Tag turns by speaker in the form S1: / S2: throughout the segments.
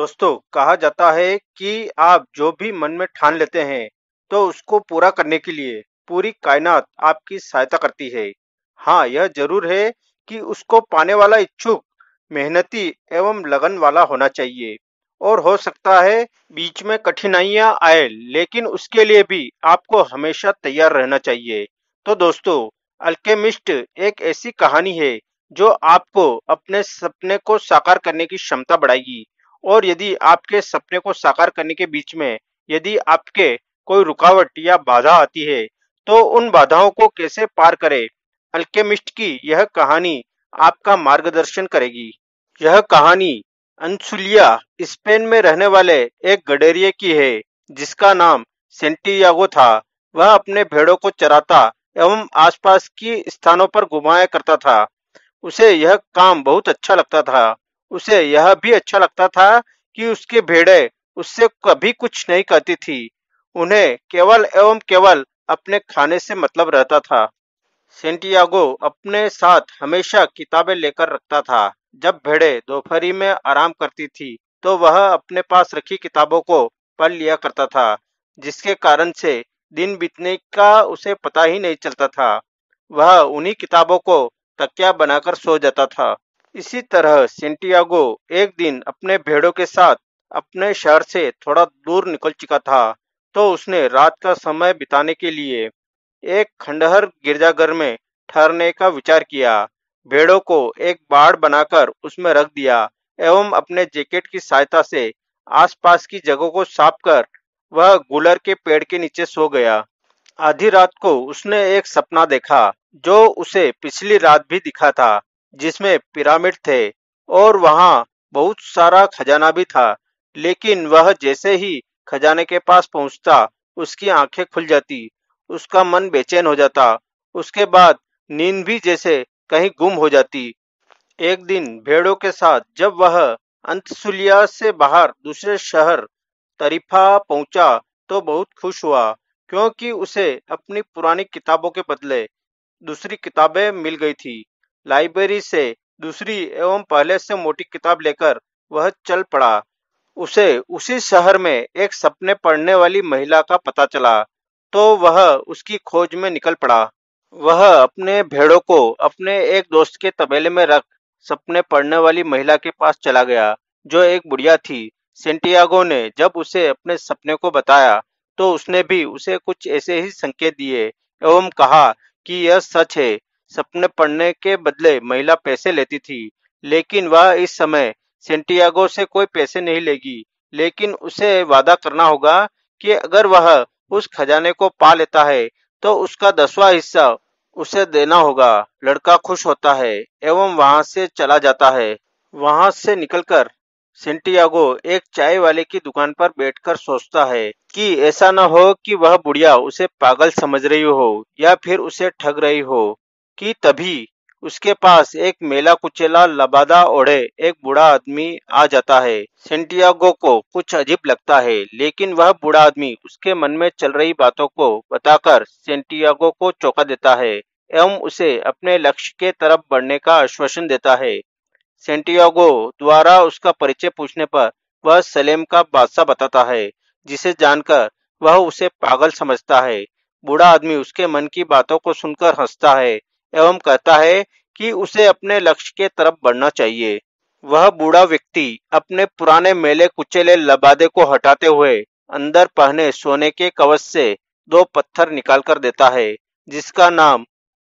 S1: दोस्तों कहा जाता है कि आप जो भी मन में ठान लेते हैं तो उसको पूरा करने के लिए पूरी कायनात आपकी सहायता करती है हाँ यह जरूर है कि उसको पाने वाला इच्छुक मेहनती एवं लगन वाला होना चाहिए और हो सकता है बीच में कठिनाइयां आए लेकिन उसके लिए भी आपको हमेशा तैयार रहना चाहिए तो दोस्तों अल्केमिस्ट एक ऐसी कहानी है जो आपको अपने सपने को साकार करने की क्षमता बढ़ाएगी और यदि आपके सपने को साकार करने के बीच में यदि आपके कोई रुकावट या बाधा आती है तो उन बाधाओं को कैसे पार करें अल्केमिस्ट की यह कहानी आपका मार्गदर्शन करेगी यह कहानी अंसुलिया स्पेन में रहने वाले एक गडेरिया की है जिसका नाम सेंटियागो था वह अपने भेड़ों को चराता एवं आसपास की स्थानों पर घुमाया करता था उसे यह काम बहुत अच्छा लगता था उसे यह भी अच्छा लगता था कि उसके भेड़े उससे कभी कुछ नहीं कहती थी उन्हें केवल एवं केवल अपने खाने से मतलब रहता था सेंटियागो अपने साथ हमेशा किताबें लेकर रखता था जब भेड़े दोपहरी में आराम करती थी तो वह अपने पास रखी किताबों को पढ़ लिया करता था जिसके कारण से दिन बीतने का उसे पता ही नहीं चलता था वह उन्हीं किताबों को तकिया बनाकर सो जाता था इसी तरह सेंटियागो एक दिन अपने भेड़ों के साथ अपने शहर से थोड़ा दूर निकल चुका था तो उसने रात का समय बिताने के लिए एक खंडहर गिरजाघर में ठहरने का विचार किया भेड़ों को एक बाड़ बनाकर उसमें रख दिया एवं अपने जैकेट की सहायता से आसपास की जगह को साफ कर वह गुलर के पेड़ के नीचे सो गया आधी रात को उसने एक सपना देखा जो उसे पिछली रात भी दिखा था जिसमें पिरामिड थे और वहां बहुत सारा खजाना भी था लेकिन वह जैसे ही खजाने के पास पहुंचता उसकी आंखें खुल जाती उसका मन बेचैन हो जाता उसके बाद नींद भी जैसे कहीं गुम हो जाती एक दिन भेड़ों के साथ जब वह अंतसुलिया से बाहर दूसरे शहर तरीफा पहुंचा तो बहुत खुश हुआ क्योंकि उसे अपनी पुरानी किताबों के बदले दूसरी किताबें मिल गई थी लाइब्रेरी से दूसरी एवं पहले से मोटी किताब लेकर वह चल पड़ा उसे उसी शहर में एक सपने पढ़ने वाली महिला का पता चला तो वह उसकी खोज में निकल पड़ा वह अपने भेड़ों को अपने एक दोस्त के तबेले में रख सपने पढ़ने वाली महिला के पास चला गया जो एक बुढ़िया थी सेंटियागो ने जब उसे अपने सपने को बताया तो उसने भी उसे कुछ ऐसे ही संकेत दिए एवं कहा कि यह सच है सपने पढ़ने के बदले महिला पैसे लेती थी लेकिन वह इस समय सेंटियागो से कोई पैसे नहीं लेगी लेकिन उसे वादा करना होगा कि अगर वह उस खजाने को पा लेता है तो उसका दसवा हिस्सा उसे देना होगा लड़का खुश होता है एवं वहां से चला जाता है वहां से निकलकर सेंटियागो एक चाय वाले की दुकान पर बैठकर सोचता है कि ऐसा न हो कि वह बुढ़िया उसे पागल समझ रही हो या फिर उसे ठग रही हो कि तभी उसके पास एक मेला कुचेला लबादा ओढ़े एक बूढ़ा आदमी आ जाता है सेंटियागो को कुछ अजीब लगता है लेकिन वह बूढ़ा आदमी उसके मन में चल रही बातों को बताकर सेंटियागो को चौंका देता है एवं उसे अपने लक्ष्य के तरफ बढ़ने का आश्वासन देता है सेंटियागो द्वारा उसका परिचय पूछने पर वह सलेम का बादशाह बताता है जिसे जानकर वह उसे पागल समझता है बूढ़ा आदमी उसके मन की बातों को सुनकर हंसता है एवं कहता है कि उसे अपने लक्ष्य के तरफ बढ़ना चाहिए वह बूढ़ा व्यक्ति अपने पुराने मेले कुचेले लबादे को हटाते हुए अंदर पहने सोने के कवच से दो पत्थर निकाल कर देता है जिसका नाम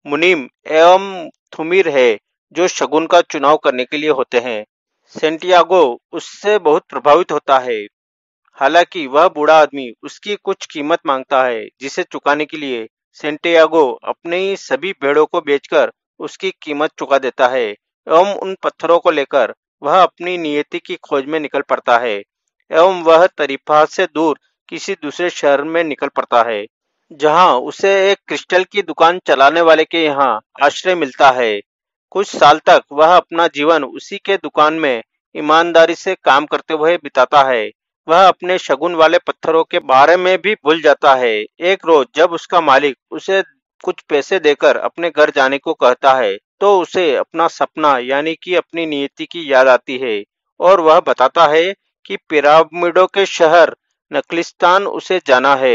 S1: मुनीम एवं थुमिर है जो शगुन का चुनाव करने के लिए होते हैं सेंटियागो उससे बहुत प्रभावित होता है हालांकि वह बूढ़ा आदमी उसकी कुछ कीमत मांगता है जिसे चुकाने के लिए सेंटियागो अपनी सभी भेड़ों को बेचकर उसकी कीमत चुका देता है एवं उन पत्थरों को लेकर वह अपनी नियति की खोज में निकल पड़ता है एवं वह तरीफा से दूर किसी दूसरे शहर में निकल पड़ता है जहां उसे एक क्रिस्टल की दुकान चलाने वाले के यहाँ आश्रय मिलता है कुछ साल तक वह अपना जीवन उसी के दुकान में ईमानदारी से काम करते हुए बिताता है वह अपने शगुन वाले पत्थरों के बारे में भी भूल जाता है एक रोज जब उसका मालिक उसे कुछ पैसे देकर अपने घर जाने को कहता है तो उसे अपना सपना यानी कि अपनी नियति की याद आती है और वह बताता है कि पिरामिडों के शहर नकलिस्तान उसे जाना है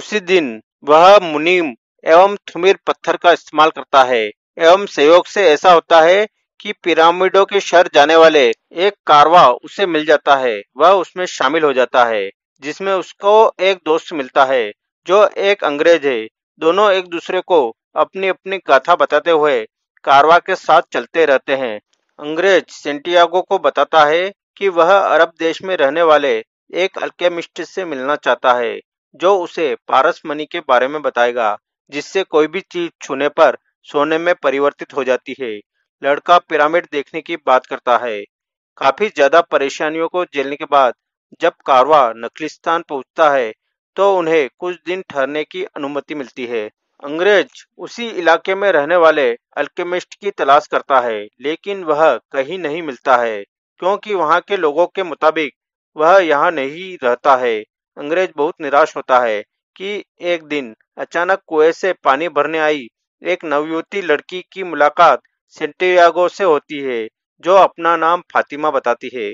S1: उसी दिन वह मुनीम एवं थुमिर पत्थर का इस्तेमाल करता है एवं सहयोग से ऐसा होता है कि पिरामिडों के शहर जाने वाले एक कारवा उसे मिल जाता है वह उसमें शामिल हो जाता है जिसमें उसको एक दोस्त मिलता है जो एक अंग्रेज है दोनों एक दूसरे को अपनी अपनी गाथा बताते हुए कारवा के साथ चलते रहते हैं अंग्रेज सेंटियागो को बताता है कि वह अरब देश में रहने वाले एक अल्केमिस्ट से मिलना चाहता है जो उसे पारस मनी के बारे में बताएगा जिससे कोई भी चीज छूने पर सोने में परिवर्तित हो जाती है लड़का पिरामिड देखने की बात करता है काफी ज्यादा परेशानियों को झेलने के बाद जब कारवा नखलिस्तान पहुंचता है तो उन्हें कुछ दिन ठहरने की अनुमति मिलती है अंग्रेज उसी इलाके में रहने वाले अल्केमिस्ट की तलाश करता है लेकिन वह कहीं नहीं मिलता है क्योंकि वहां के लोगों के मुताबिक वह यहाँ नहीं रहता है अंग्रेज बहुत निराश होता है कि एक दिन अचानक कुएं से पानी भरने आई एक नवयुवती लड़की की मुलाकात सेंटियागो से होती है जो अपना नाम फातिमा बताती है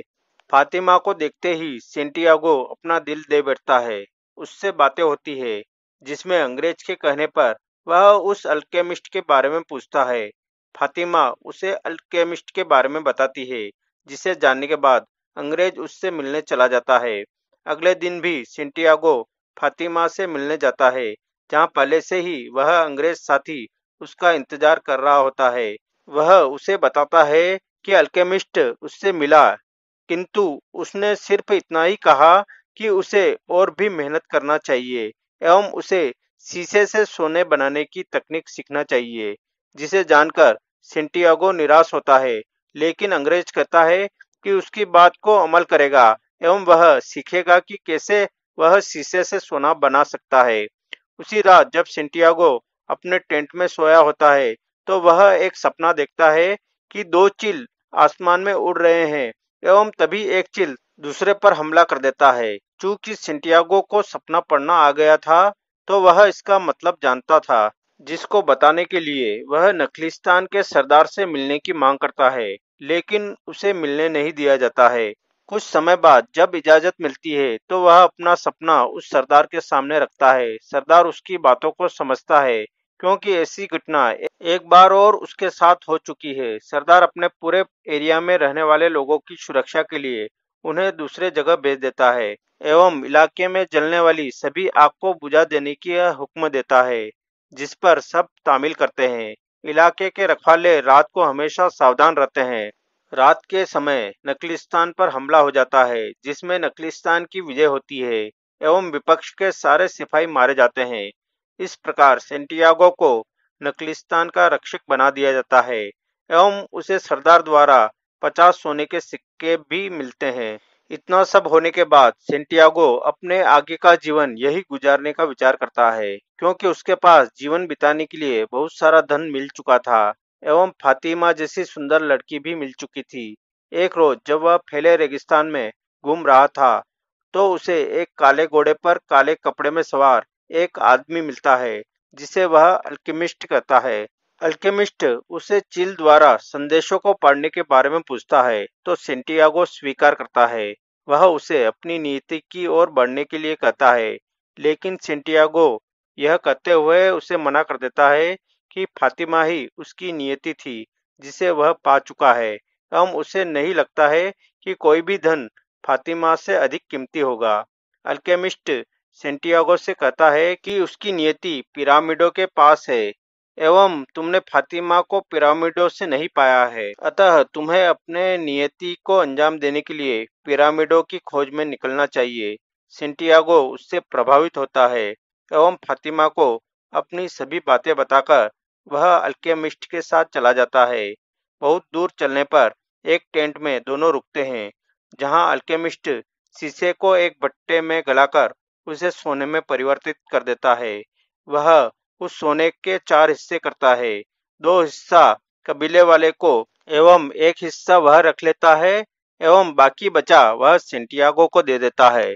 S1: फातिमा को देखते ही सेंटियागो अपना दिल दे बैठता है उससे बातें होती है जिसमें अंग्रेज के कहने पर वह उस अल्केमिस्ट के बारे में पूछता है फातिमा उसे अल्केमिस्ट के बारे में बताती है जिसे जानने के बाद अंग्रेज उससे मिलने चला जाता है अगले दिन भी सेंटियागो फातिमा से मिलने जाता है जहाँ पहले से ही वह अंग्रेज साथी उसका इंतजार कर रहा होता है वह उसे बताता है कि अल्केमिस्ट उससे मिला किंतु उसने सिर्फ इतना ही कहा कि उसे और भी मेहनत करना चाहिए एवं उसे शीशे से सोने बनाने की तकनीक सीखना चाहिए जिसे जानकर सिंटियागो निराश होता है लेकिन अंग्रेज कहता है कि उसकी बात को अमल करेगा एवं वह सीखेगा कि कैसे वह शीशे से सोना बना सकता है उसी रात जब सिंटियागो अपने टेंट में सोया होता है तो वह एक सपना देखता है कि दो चिल आसमान में उड़ रहे हैं एवं तभी एक चिल दूसरे पर हमला कर देता है चूंकि सिंटियागो को सपना पढ़ना आ गया था तो वह इसका मतलब जानता था जिसको बताने के लिए वह नखलिस्तान के सरदार से मिलने की मांग करता है लेकिन उसे मिलने नहीं दिया जाता है कुछ समय बाद जब इजाजत मिलती है तो वह अपना सपना उस सरदार के सामने रखता है सरदार उसकी बातों को समझता है क्योंकि ऐसी घटना एक बार और उसके साथ हो चुकी है सरदार अपने पूरे एरिया में रहने वाले लोगों की सुरक्षा के लिए उन्हें दूसरे जगह भेज देता है एवं इलाके में जलने वाली सभी आग को बुझा देने की हुक्म देता है जिस पर सब तामील करते हैं इलाके के रखवाले रात को हमेशा सावधान रहते हैं रात के समय नकलिस्तान पर हमला हो जाता है जिसमें नकलिस्तान की विजय होती है एवं विपक्ष के सारे सिपाही मारे जाते हैं इस प्रकार सेंटियागो को नकलिस्तान का रक्षक बना दिया जाता है एवं उसे सरदार द्वारा पचास सोने के सिक्के भी मिलते हैं इतना सब होने के बाद सेंटियागो अपने आगे का जीवन यही गुजारने का विचार करता है क्योंकि उसके पास जीवन बिताने के लिए बहुत सारा धन मिल चुका था एवं फातिमा जैसी सुंदर लड़की भी मिल चुकी थी एक रोज जब वह फैले रेगिस्तान में घूम रहा था तो उसे एक काले घोड़े पर काले कपड़े में सवार एक आदमी मिलता है जिसे वह अल्केमिस्ट कहता है अल्केमिस्ट उसे चिल द्वारा संदेशों को पढ़ने के बारे में पूछता है तो सेंटियागो स्वीकार करता है वह उसे अपनी नीति की ओर बढ़ने के लिए कहता है लेकिन सेंटियागो यह कहते हुए उसे मना कर देता है कि फातिमा ही उसकी नियति थी जिसे वह पा चुका है एवं उसे नहीं लगता है कि कोई भी धन फातिमा से अधिक कीमती होगा अल्केमिस्ट सेंटियागो से कहता है कि उसकी नियति पिरामिडों के पास है एवं तुमने फातिमा को पिरामिडों से नहीं पाया है अतः तुम्हें अपने नियति को अंजाम देने के लिए पिरामिडों की खोज में निकलना चाहिए सेंटियागो उससे प्रभावित होता है एवं फातिमा को अपनी सभी बातें बताकर वह अल्केमिस्ट के साथ चला जाता है बहुत दूर चलने पर एक टेंट में दोनों रुकते हैं जहां अल्केमिस्ट शीशे को एक बट्टे में गलाकर उसे सोने में परिवर्तित कर देता है वह उस सोने के चार हिस्से करता है दो हिस्सा कबीले वाले को एवं एक हिस्सा वह रख लेता है एवं बाकी बचा वह सेंटियागो को दे देता है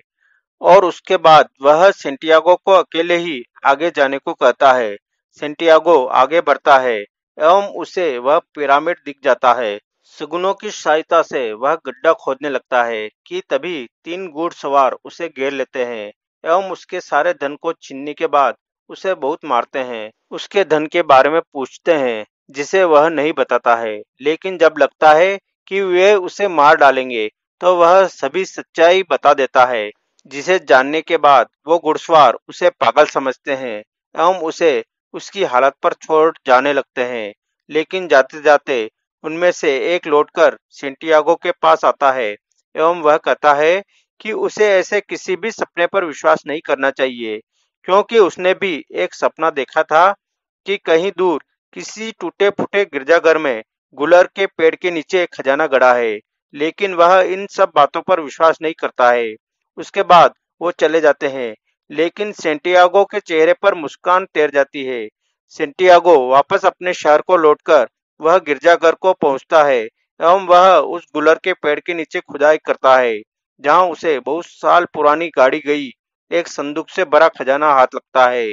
S1: और उसके बाद वह सेंटियागो को अकेले ही आगे जाने को कहता है सेंटियागो आगे बढ़ता है एवं उसे वह पिरामिड दिख जाता है सुगुनों की सहायता से वह गड्ढा खोदने लगता है कि तभी तीन घुड़सवार उसे घेर लेते हैं एवं उसके सारे धन को छीनने के बाद उसे बहुत मारते हैं उसके धन के बारे में पूछते हैं जिसे वह नहीं बताता है लेकिन जब लगता है कि वे उसे मार डालेंगे तो वह सभी सच्चाई बता देता है जिसे जानने के बाद वो घुड़सवार उसे पागल समझते हैं एवं उसे उसकी हालत पर छोड़ जाने लगते हैं लेकिन जाते जाते उनमें से एक लौटकर सेंटियागो के पास आता है एवं वह कहता है कि उसे ऐसे किसी भी सपने पर विश्वास नहीं करना चाहिए क्योंकि उसने भी एक सपना देखा था कि कहीं दूर किसी टूटे फूटे गिरजाघर में गुलर के पेड़ के नीचे एक खजाना गड़ा है लेकिन वह इन सब बातों पर विश्वास नहीं करता है उसके बाद वो चले जाते हैं लेकिन सेंटियागो के चेहरे पर मुस्कान तैर जाती है सेंटियागो वापस अपने शहर को लौटकर वह गिरजाघर को पहुंचता है एवं वह उस गुलर के पेड़ के नीचे खुदाई करता है जहां उसे बहुत साल पुरानी गाड़ी गई एक संदूक से बड़ा खजाना हाथ लगता है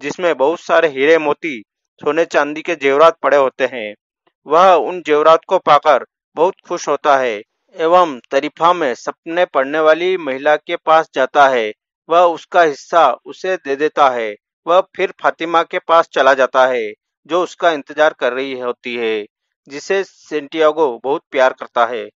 S1: जिसमें बहुत सारे हीरे मोती सोने चांदी के जेवरात पड़े होते हैं वह उन जेवरात को पाकर बहुत खुश होता है एवं तरीफा में सपने पड़ने वाली महिला के पास जाता है वह उसका हिस्सा उसे दे देता है वह फिर फातिमा के पास चला जाता है जो उसका इंतजार कर रही होती है जिसे सेंटियागो बहुत प्यार करता है